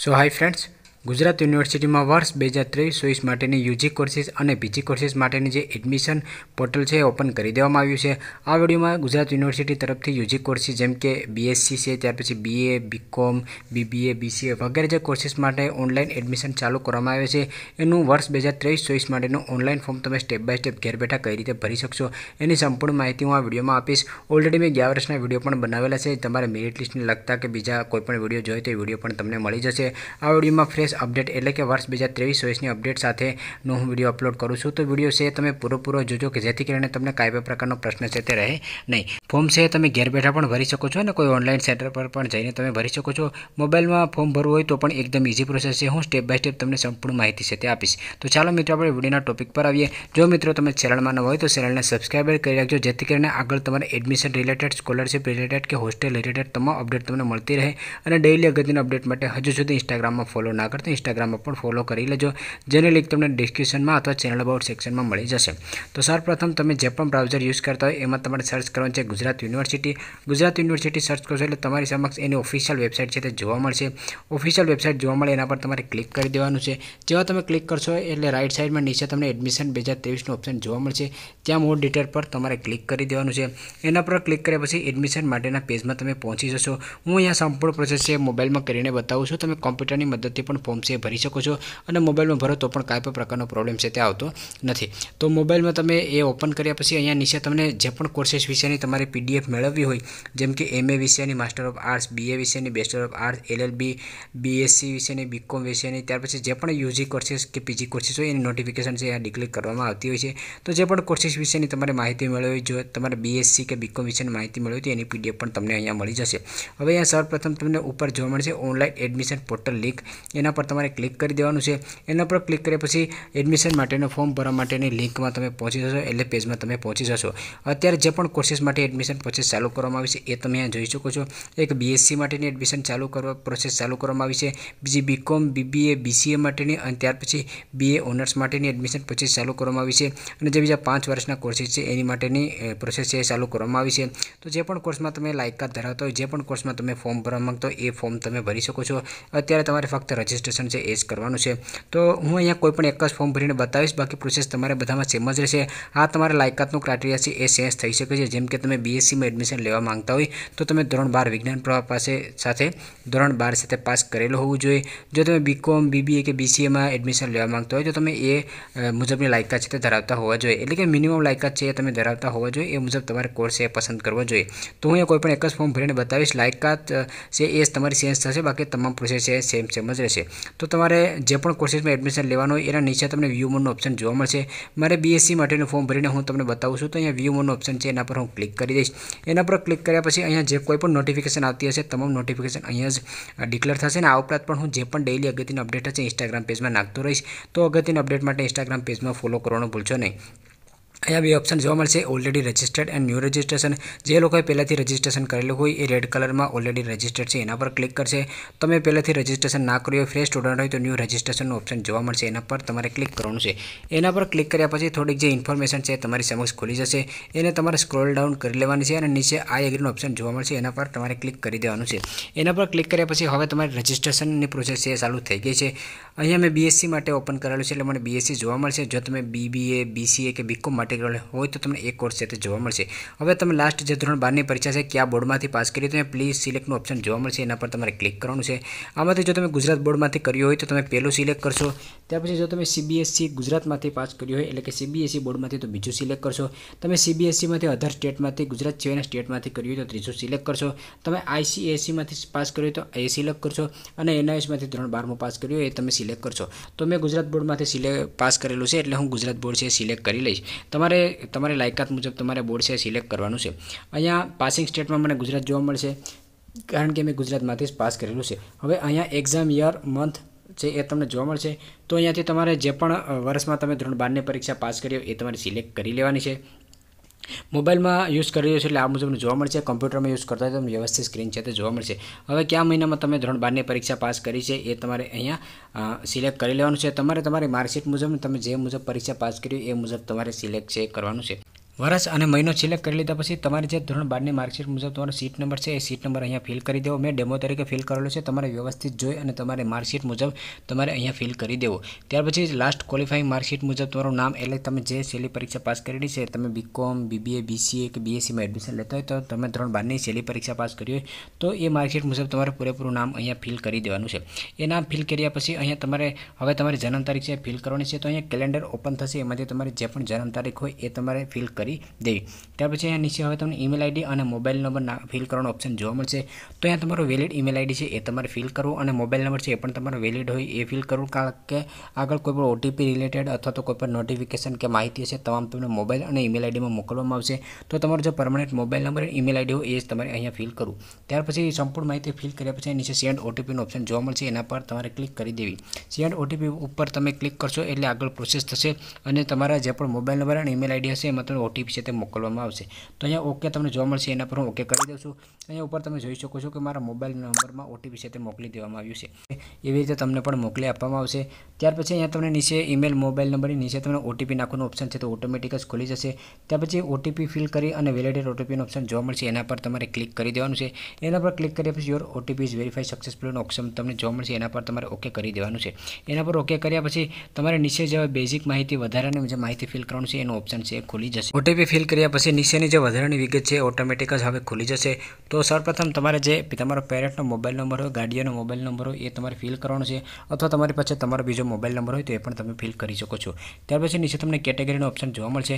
so hi friends Gujarat યુનિવર્સિટીમાં વર્ષ બે હજાર ત્રેવીસ ચોવીસ માટેની યુજી કોર્સિસ અને પીજી કોર્સિસ માટેની જે એડમિશન પોર્ટલ છે ઓપન કરી દેવામાં આવ્યું છે આ વિડીયોમાં ગુજરાત યુનિવર્સિટી તરફથી યુજી કોર્સિસ જેમ કે બીએસસી છે ત્યાર પછી બીએ બીકોમ બીબીએ બીસીએ વગેરે જે કોર્સિસ માટે ઓનલાઈન એડમિશન ચાલુ કરવામાં આવે છે એનું વર્ષ બે હજાર ત્રેવીસ ચોવીસ માટેનું ઓનલાઈન ફોર્મ તમે સ્ટેપ બાય સ્ટેપ ઘેર બેઠા કઈ રીતે ભરી શકશો એની સંપૂર્ણ માહિતી હું આ વિડીયોમાં આપીશ ઓલરેડી મેં ગયા વર્ષના વિડીયો પણ બનાવેલા છે તમારે મેરિટ લિસ્ટને લગતા કે બીજા કોઈપણ વિડીયો જોઈએ તો એ વિડીયો પણ તમને મળી જશે આ વિડીયોમાં ફ્રેશ अपडेट એટલે કે વર્ષ 2023 હોય છે ને અપડેટ સાથે નો વિડિયો અપલોડ કરું છું તો વિડિયો છે તમે પૂરો પૂરો જોજો કે જેથી કરીને તમને કાઈ પણ પ્રકારનો પ્રશ્ન જેતે રહે નહીં ફોર્મ છે તમે ઘેર બેઠા પણ ભરી શકો છો ને કોઈ ઓનલાઈન સેન્ટર પર પણ જઈને તમે ભરી શકો છો મોબાઈલમાં ફોર્મ ભર હોય તો પણ એકદમ ઈઝી પ્રોસેસ છે હું સ્ટેપ બાય સ્ટેપ તમને સંપૂર્ણ માહિતી છે તે આપીશ તો ચાલો મિત્રો આપણે વિડિયોના ટોપિક પર આવીએ જો મિત્રો તમે ચેનલ માં ન હોય તો ચેનલ ને સબ્સ્ક્રાઇબ કરી લેજો જેથી કરીને આગળ તમારે એડમિશન રિલેટેડ સ્કોલરશિપ રિલેટેડ કે હોસ્ટેલ રિલેટેડ તમામ અપડેટ તમને મળતી રહે અને ડેઈલી અગત્યના અપડેટ માટે હજુ જોતે Instagram માં ફોલો ના કર પર ઇન્સ્ટાગ્રામમાં પણ ફોલો કરી લેજો જેની લિંક તમને ડિસ્ક્રિપ્શનમાં અથવા ચેનલ અબાઉટ સેક્શનમાં મળી જશે તો સૌપ્રથમ તમે જે પણ બ્રાઉઝર યુઝ કરતા હોય એમાં તમારે સર્ચ કરવાનું છે Gujarat university Gujarat university search કરશો એટલે તમારી સમક્ષ એની ઓફિશિયલ વેબસાઇટ છે તે જોવા મળશે ઓફિશિયલ વેબસાઇટ જોવા મળે એના પર તમારે ક્લિક કરી દેવાનું છે જેવા તમે ક્લિક કરશો એટલે રાઇટ સાઇડમાં નીચે તમને એડમિશન બે હજાર ત્રેવીસનું ઓપ્શન જોવા મળશે ત્યાં મોર ડિટેલ પર તમારે ક્લિક કરી દેવાનું છે એના પર ક્લિક કર્યા પછી એડમિશન માટેના પેજમાં તમે પહોંચી જશો હું અહીંયા સંપૂર્ણ પ્રોસેસ છે મોબાઈલમાં કરીને બતાવું છું તમે કોમ્પ્યુટરની મદદથી પણ ફોર્મ છે એ ભરી શકો છો અને મોબાઈલમાં ભરો તો પણ કાંઈ પણ પ્રકારનો પ્રોબ્લેમ છે તે આવતો નથી તો મોબાઈલમાં તમે એ ઓપન કર્યા પછી અહીંયા નીચે તમને જે પણ કોર્સિસ વિશેની તમારે પીડીએફ મેળવવી હોય જેમ કે એમએ વિષયની માસ્ટર ઓફ આર્ટ્સ બીએ વિષયની bachelor of arts LLB BSc વિશેની બીકોમ વિશેની ત્યાર પછી જે પણ યુજી કોર્સિસ કે પીજી કોર્સિસ હોય એની નોટિફિકેશન છે આ ડિક્લેર કરવામાં આવતી હોય છે તો જે પણ કોર્સિસ વિશેની તમારે માહિતી મેળવી જો તમારે બીએસસી કે બીકોમ વિશેની માહિતી મેળવી તો એની પીડીએફ પણ તમને અહીંયા મળી જશે હવે અહીંયા સૌપ્રથમ તમને ઉપર જોવા મળશે ઓનલાઈન એડમિશન પોર્ટલ લિંક એના પર તમારે ક્લિક કરી દેવાનું છે એના પર ક્લિક કર્યા પછી એડમિશન માટેનું ફોર્મ ભરવા માટેની લિંકમાં તમે પહોંચી જશો એટલે પેજમાં તમે પહોંચી જશો અત્યારે જે પણ કોર્સિસ માટે એડમિશન પ્રોસેસ ચાલુ કરવામાં આવી છે એ તમે અહીંયા જોઈ શકો છો એક બીએસસી માટેની એડમિશન ચાલુ કરવા પ્રોસેસ ચાલુ કરવામાં આવી છે બીજી બીકોમ બીબીએ બીસીએ માટેની અને ત્યાર પછી બીએ ઓનર્સ માટેની એડમિશન પ્રોસેસ ચાલુ કરવામાં આવી છે અને જે બીજા પાંચ વર્ષના કોર્સિસ છે એની માટેની પ્રોસેસ છે એ ચાલુ કરવામાં આવી છે તો જે પણ કોર્સમાં તમે લાયકાત ધરાવતા હોય જે પણ કોર્સમાં તમે ફોર્મ ભરવા માંગતો એ ફોર્મ તમે ભરી શકો છો અત્યારે તમારે ફક્ત રજિસ્ટર રજિસ્ટ્રેશન છે એ જ કરવાનું છે તો હું અહીંયા કોઈપણ એક જ ફોર્મ ભરીને બતાવીશ બાકી પ્રોસેસ તમારે બધામાં સેમ જ રહેશે આ તમારે લાયકાતનું ક્રાઇટેરિયા છે એ ચેન્જ થઈ શકે છે જેમ કે તમે બીએસસીમાં એડમિશન લેવા માંગતા હોય તો તમે ધોરણ બાર વિજ્ઞાન પ્રવાહ પાસે સાથે ધોરણ બાર સાથે પાસ કરેલો હોવું જોઈએ જો તમે બીકોમ બીબીએ કે બીસીએમાં એડમિશન લેવા માંગતા હોય તો તમે એ મુજબની લાયકાત છે તે ધરાવતા હોવા જોઈએ એટલે કે મિનિમમ લાયકાત છે એ તમે ધરાવતા હોવા જોઈએ એ મુજબ તમારે કોર્સ એ પસંદ કરવો જોઈએ તો હું અહીંયા કોઈપણ એક જ ફોર્મ ભરીને બતાવીશ લાયકાત છે એ તમારી ચેન્જ થશે બાકી તમામ પ્રોસેસ છે સેમ સેમ જ રહેશે તો તમારે જે પણ કોર્સિસમાં એડમિશન લેવાનું હોય એના નીચે તમને વ્યૂ મોડનો ઓપ્શન જોવા મળશે મારે બીએસસી માટેનું ફોર્મ ભરીને હું તમને બતાવું છું તો અહીંયા વ્યૂ મોડનો ઓપ્શન છે એના પર હું ક્લિક કરી દઈશ એના પર ક્લિક કર્યા પછી અહીંયા જે કોઈ પણ નોટિફિકેશન આવતી હશે તમામ નોટિફિકેશન અહીંયા જ ડિક્લેર થશે ને આ ઉપરાંત પણ હું જે પણ ડેઇલી અગત્યની અપડેટ હશે ઇન્સ્ટાગ્રામ પેજમાં નાખતો રહીશ તો અગત્યની અપડેટ માટે ઇન્સ્ટાગ્રામ પેજમાં ફોલો કરવાનું ભૂલશો નહીં અહીંયા બે ઓપ્શન જોવા મળશે already registered and new registration જે લોકોએ પહેલાંથી રજિસ્ટ્રેશન કરેલું હોય એ રેડ કલરમાં ઓલરેડી રજિસ્ટર્ડ છે એના પર ક્લિક કરશે તમે પહેલાંથી રજિસ્ટ્રેશન ના કર્યું હોય ફ્રેશ સ્ટુડન્ટ હોય તો ન્યૂ રજિસ્ટ્રેશનનું ઓપ્શન જોવા મળશે એના પર તમારે ક્લિક કરવાનું છે એના પર ક્લિક કર્યા પછી થોડીક જે ઇન્ફોર્મેશન છે તમારી સમક્ષ ખુલી જશે એને તમારે સ્ક્રોલ ડાઉન કરી લેવાની છે અને નીચે આ એગ્રીનું ઓપ્શન જોવા મળશે એના પર તમારે ક્લિક કરી દેવાનું છે એના પર ક્લિક કર્યા પછી હવે તમારી રજિસ્ટ્રેશનની પ્રોસેસ છે ચાલુ થઈ ગઈ છે અહીંયા મેં બીએસસી માટે ઓપન કરેલું છે એટલે મને બીએસસી જોવા મળશે જો તમે બીબીએ બીસીએ કે બીકોમ માટે ઇન્ટેગ્રલ હોય તો તમને એક કોર્સ છે તે જોવા મળશે હવે તમે લાસ્ટ જે ધોરણ બારની પરીક્ષા છે કયા બોર્ડમાંથી પાસ કરી તમે પ્લીઝ સિલેક્ટનું ઓપ્શન જોવા મળશે એના પર તમારે ક્લિક કરવાનું છે આમાંથી જો તમે ગુજરાત બોર્ડમાંથી કર્યું હોય તો તમે પહેલું સિલેક્ટ કરશો ત્યાર પછી જો તમે સીબીએસસી ગુજરાતમાંથી પાસ કર્યું હોય એટલે કે સીબીએસસી બોર્ડમાંથી તો બીજું સિલેક્ટ કરશો તમે સીબીએસસીમાંથી અધર સ્ટેટમાંથી ગુજરાત સિવાયના સ્ટેટમાંથી કર્યું હોય તો ત્રીજું સિલેક્ટ કરશો તમે આઈસીએસસીમાંથી પાસ કર્યું તો એ સિલેક્ટ કરશો અને એનઆઈએસમાંથી ધોરણ બારમું પાસ કર્યું એ તમે સિલેક્ટ કરશો તો મેં ગુજરાત બોર્ડમાંથી સિલેક્ટ પાસ કરેલું છે એટલે હું ગુજરાત બોર્ડ છે સિલેક્ટ કરી લઈશ તમારે તમારી લાયકાત મુજબ તમારે બોર્ડ છે સિલેક્ટ કરવાનું છે અહીંયા પાસિંગ સ્ટેટમાં મને ગુજરાત જોવા મળશે કારણ કે મેં ગુજરાતમાંથી જ પાસ કરેલું છે હવે અહીંયા એક્ઝામ યર મંથ છે એ તમને જોવા મળશે તો અહીંયાથી તમારે જે પણ વર્ષમાં તમે ધોરણ બારની પરીક્ષા પાસ કરી એ તમારે સિલેક્ટ કરી લેવાની છે મોબાઈલમાં યુઝ કરી રહ્યો છે એટલે આ મુજબનું જોવા મળશે કમ્પ્યુટરમાં યુઝ કરતા હોય વ્યવસ્થિત સ્ક્રીન છે તે જોવા મળશે હવે કયા મહિનામાં તમે ધોરણ બારની પરીક્ષા પાસ કરી છે એ તમારે અહીંયા સિલેક્ટ કરી લેવાનું છે તમારે તમારી માર્કશીટ મુજબ તમે જે મુજબ પરીક્ષા પાસ કરી એ મુજબ તમારે સિલેક્ટ છે કરવાનું છે વર્ષ અને મહિનો સિલેક્ટ કરી લીધા પછી તમારે જે ધોરણ બારની માર્કશીટ મુજબ તમારો સીટ નંબર છે એ સીટ નંબર અહીંયા ફિલ કરી દેવો મેં ડેમો તરીકે ફિલ કરેલો છે તમારે વ્યવસ્થિત જોઈ અને તમારે માર્કશીટ મુજબ તમારે અહીંયા ફિલ કરી દેવો ત્યાર પછી લાસ્ટ ક્વોલિફાઈંગ માર્કશીટ મુજબ તમારું નામ એટલે તમે જે છેલ્લી પરીક્ષા પાસ કરેલી છે તમે બીકોમ બીબીએ બીસીએ કે બીએસસીમાં એડમિશન લેતા હોય તો તમે ધોરણ બારની છેલ્લી પરીક્ષા પાસ કરી હોય તો એ માર્કશીટ મુજબ તમારે પૂરેપૂરું નામ અહીંયા ફિલ કરી દેવાનું છે એ નામ ફિલ કર્યા પછી અહીંયા તમારે હવે તમારી જન્મ તારીખ છે ફિલ કરવાની છે તો અહીંયા કેલેન્ડર ઓપન થશે એમાંથી તમારી જે પણ જન્મ તારીખ હોય એ તમારે ફિલ કરી કરી દેવી ત્યાર પછી અહીંયા નીચે હવે તમને ઈમેલ આઈડી અને મોબાઈલ નંબર ફિલ કરવાનો ઓપ્શન જોવા મળશે તો અહીંયા તમારો વેલિડ ઈમેલ આઈડી છે એ તમારે ફિલ કરવું અને મોબાઈલ નંબર છે એ પણ તમારો વેલિડ હોય એ ફિલ કરવું કારણ કે આગળ કોઈ પણ ઓટીપી રિલેટેડ અથવા તો કોઈ પણ નોટિફિકેશન કે માહિતી હશે તમામ તમને મોબાઈલ અને ઈમેલ આઈડીમાં મોકલવામાં આવશે તો તમારો જે permanent mobile number email ID હોય એ જ તમારે અહીંયા ફિલ કરવું ત્યાર પછી સંપૂર્ણ માહિતી ફિલ કર્યા પછી નીચે સેન્ડ ઓટીપીનો ઓપ્શન જોવા મળશે એના પર તમારે ક્લિક કરી દેવી સેન્ડ ઓટીપી ઉપર તમે ક્લિક કરશો એટલે આગળ પ્રોસેસ થશે અને તમારા જે પણ મોબાઈલ નંબર અને ઈમેલ આઈડી હશે એમાં તમને ઓટીપી ટીપ છે તે મોકલવામાં આવશે તો અહીંયા ઓકે તમને જોવા મળશે એના પર હું ઓકે કરી દઉં છું અહીંયા ઉપર તમે જોઈ શકો છો કે મારા મોબાઈલ નંબરમાં ઓટીપી છે તે મોકલી દેવામાં આવ્યું છે એવી રીતે તમને પણ મોકલી આપવામાં આવશે ત્યાર પછી અહીંયા તમને નીચે ઈમેલ મોબાઈલ નંબરની નીચે તમને ઓટીપી નાખવાનું ઓપ્શન છે તો ઓટોમેટિક જ ખુલી જશે ત્યાર પછી ઓટીપી ફિલ કરી અને વેલિડેટ ઓટીપીનો ઓપ્શન જોવા મળશે એના પર તમારે ક્લિક કરી દેવાનું છે એના પર ક્લિક કર્યા પછી યોર ઓટીપી ઇઝ વેરીફાઈ સક્સેસફુલનો ઓપ્શન તમને જોવા મળશે એના પર તમારે ઓકે કરી દેવાનું છે એના પર ઓકે કર્યા પછી તમારે નીચે જે બેઝિક માહિતી વધારાની જે માહિતી ફિલ કરવાનું છે એનો ઓપ્શન છે ખુલી જશે ઓટીપી ફિલ કર્યા પછી નીચેની જે વધારાની વિગત છે ઓટોમેટિક જ હવે ખુલી જશે તો સૌપ્રથમ તમારે જે તમારો પેરેન્ટનો મોબાઈલ નંબર હોય ગાડીઓનો મોબાઈલ નંબર હોય એ તમારે ફિલ કરવાનો છે અથવા તમારી પાસે તમારો બીજો મોબાઈલ નંબર હોય તો એ પણ તમે ફિલ કરી શકો છો ત્યાર પછી નીચે તમને કેટેગરીનો ઓપ્શન જોવા મળશે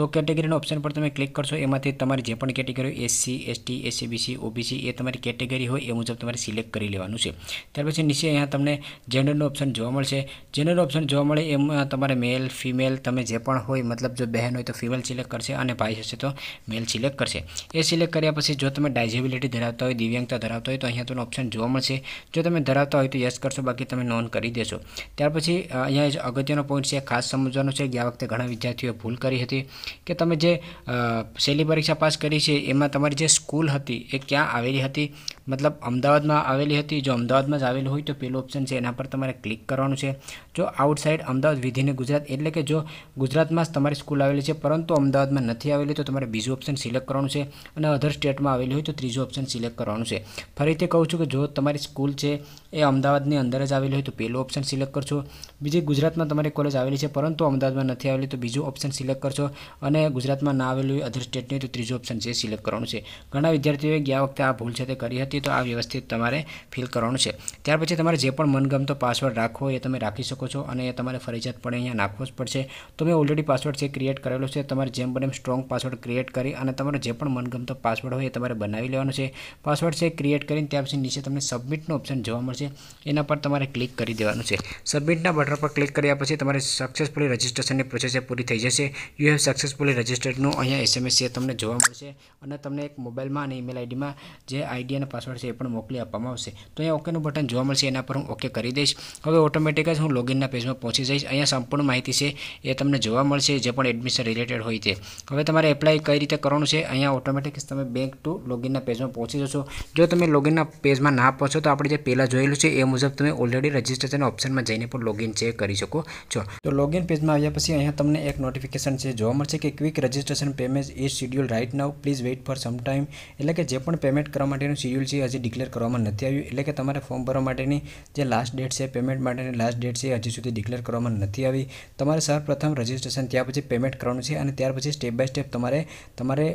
તો કેટેગરીનો ઓપ્શન પર તમે ક્લિક કરશો એમાંથી તમારી જે પણ કેટેગરી હોય એસસી એસટી એસીબીસી ઓબીસી એ તમારી કેટેગરી હોય એ મુજબ તમારે સિલેક્ટ કરી લેવાનું છે ત્યાર પછી નીચે અહીંયા તમને જેન્ડરનો ઓપ્શન જોવા મળશે જેન્ડરનો ઓપ્શન જોવા મળે એમાં તમારે મેલ ફિમેલ તમે જે પણ હોય મતલબ જો બહેન હોય તો ફિમેલ સિલેક્ટ સિલેક્ટ કરશે અને ભાઈ હશે તો મેલ સિલેક્ટ કરશે એ સિલેક્ટ કર્યા પછી જો તમે ડાયજેબિલિટી ધરાવતા હોય દિવ્યાંગતા ધરાવતા હોય તો અહીંયા તમને ઓપ્શન જોવા મળશે જો તમે ધરાવતા હોય તો યસ કરશો બાકી તમે નોન કરી દેશો ત્યાર પછી અહીંયા અગત્યનો પોઈન્ટ છે ખાસ સમજવાનો છે કે આ વખતે ઘણા વિદ્યાર્થીઓએ ભૂલ કરી હતી કે તમે જે શૈલી પરીક્ષા પાસ કરી છે એમાં તમારી જે સ્કૂલ હતી એ ક્યાં આવેલી હતી મતલબ અમદાવાદમાં આવેલી હતી જો અમદાવાદમાં જ આવેલું હોય તો પેલું ઓપ્શન છે એના પર તમારે ક્લિક કરવાનું છે જો આઉટસાઇડ અમદાવાદ વિધિને ગુજરાત એટલે કે જો ગુજરાતમાં જ તમારી સ્કૂલ આવેલી છે પરંતુ અમદાવાદમાં નથી આવેલી તો તમારે બીજું ઓપ્શન સિલેક્ટ કરવાનું છે અને અધર સ્ટેટમાં આવેલી હોય તો ત્રીજું ઓપ્શન સિલેક્ટ કરવાનું છે ફરીથી કહું છું કે જો તમારી સ્કૂલ છે એ અમદાવાદની અંદર જ આવેલી હોય તો પહેલું ઓપ્શન સિલેક્ટ કરશો બીજી ગુજરાતમાં તમારી કોલેજ આવેલી છે પરંતુ અમદાવાદમાં નથી આવેલી તો બીજું ઓપ્શન સિલેક્ટ કરશો અને ગુજરાતમાં ના આવેલું હોય અધર સ્ટેટની તો ત્રીજું ઓપ્શન છે સિલેક્ટ કરવાનું છે ઘણા વિદ્યાર્થીઓએ ગયા વખતે આ ભૂલ છે તે કરી હતી નથી તો આ વ્યવસ્થિત તમારે ફિલ કરવાનું છે ત્યાર પછી તમારે જે પણ મનગમતો પાસવર્ડ રાખવો એ તમે રાખી શકો છો અને એ તમારે ફરજિયાતપણે અહીંયા નાખવો જ પડશે તો મેં ઓલરેડી પાસવર્ડ છે ક્રિએટ કરેલો છે તમારે જેમ બને સ્ટ્રોંગ પાસવર્ડ ક્રિએટ કરી અને તમારો જે પણ મનગમતો પાસવર્ડ હોય એ તમારે બનાવી લેવાનો છે પાસવર્ડ છે ક્રિએટ કરીને ત્યાર પછી નીચે તમને સબમિટનો ઓપ્શન જોવા મળશે એના પર તમારે ક્લિક કરી દેવાનું છે સબમિટના બટન પર ક્લિક કર્યા પછી તમારે સક્સેસફુલી રજિસ્ટ્રેશનની પ્રોસેસ પૂરી થઈ જશે યુ હેવ સક્સેસફુલી રજિસ્ટર્ડનું અહીંયા એસએમએસ એ તમને જોવા મળશે અને તમને એક મોબાઈલમાં અને ઈમેલ આઈડીમાં જે આઈડી અને પાસવર્ડ છે એ પણ મોકલી આપવામાં આવશે તો અહીંયા ઓકેનું બટન જોવા મળશે એના પર હું ઓકે કરી દઈશ હવે ઓટોમેટિક જ હું લોગિનના પેજમાં પહોંચી જઈશ અહીંયા સંપૂર્ણ માહિતી છે એ તમને જોવા મળશે જે પણ એડમિશન રિલેટેડ હોય છે હવે તમારે એપ્લાય કઈ રીતે કરવાનું છે અહીંયા ઓટોમેટિક તમે બેંક ટુ લોગિનના પેજમાં પહોંચી જશો જો તમે લોગિનના પેજમાં ના પહોંચો તો આપણે જે પહેલાં જોયેલું છે એ મુજબ તમે ઓલરેડી રજિસ્ટ્રેશન ઓપ્શનમાં જઈને પણ લોગિન છે કરી શકો છો તો લોગિન પેજમાં આવ્યા પછી અહીંયા તમને એક નોટિફિકેશન છે જોવા મળશે કે quick registration payment is schedule right now please wait for some time એટલે કે જે પણ પેમેન્ટ કરવા માટેનું શેડ્યુલ છે હજી ડિક્લેર કરવામાં નથી આવ્યું એટલે કે તમારે ફોર્મ ભરવા માટેની જે લાસ્ટ ડેટ છે પેમેન્ટ માટેની લાસ્ટ ડેટ છે હજી સુધી ડિક્લેર કરવામાં નથી આવી તમારે સૌપ્રથમ રજિસ્ટ્રેશન ત્યાં પછી પેમેન્ટ કરવાનું છે અને ત્યાર પછી સ્ટેપ બાય સ્ટેપ તમારે તમારે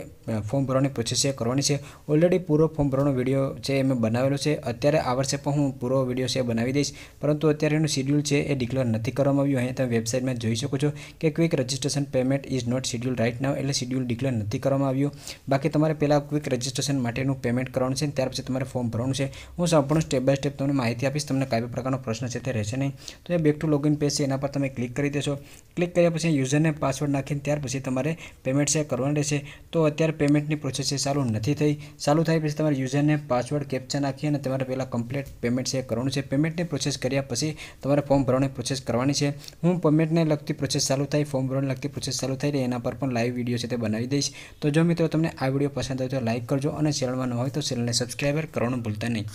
ફોર્મ ભરવાની પ્રોસેસ કરવાની છે ઓલરેડી પૂરો ફોર્મ ભરવાનો વિડીયો છે એ મેં બનાવેલો છે અત્યારે આ વર્ષે પણ હું પૂરો વિડીયો છે બનાવી દઈશ પરંતુ અત્યારે એનું શિડ્યુલ છે એ ડિક્લેર નથી કરવામાં આવ્યું અહીંયા તમે વેબસાઇટમાં જોઈ શકો છો કે quick registration payment is not schedule right now એટલે શિડ્યુલ ડિક્લેર નથી કરવામાં આવ્યું બાકી તમારે પહેલાં ક્વિક રજિસ્ટ્રેશન માટેનું પેમેન્ટ કરવાનું છે ત્યાર પછી તમારે ફોર્મ ભરવાનું છે હું સંપૂર્ણ સ્ટેપ બાય સ્ટેપ તમને માહિતી આપીશ તમને કાંઈ બી પ્રકારનો પ્રશ્ન છે તે રહેશે નહીં તો એ બેક ટુ લોગિન પેજ છે એના પર તમે ક્લિક કરી દેશો ક્લિક કર્યા પછી યુઝરને પાસવર્ડ નાખીને ત્યાર પછી તમારે પેમેન્ટ છે કરવાની રહેશે તો અત્યારે પેમેન્ટની પ્રોસેસ છે ચાલુ નથી થઈ ચાલુ થાય પછી તમારે યુઝરને પાસવર્ડ કેપ્ચા નાખી અને તમારે પહેલાં કમ્પ્લીટ પેમેન્ટ છે કરવાનું છે પેમેન્ટની પ્રોસેસ કર્યા પછી તમારે ફોર્મ ભરવાની પ્રોસેસ કરવાની છે હું પેમેન્ટને લગતી પ્રોસેસ ચાલુ થાય ફોર્મ ભરવાને લગતી પ્રોસેસ ચાલુ થઈ રહી એના પર પણ લાઈવ વિડીયો છે તે બનાવી દઈશ તો જો મિત્રો તમને આ વિડીયો પસંદ આવે તો લાઈક કરજો અને ચેનલમાં ન હોય તો ચેનલને સબસ્ક્રાઈબર કરવાનું ભૂલતા નહીં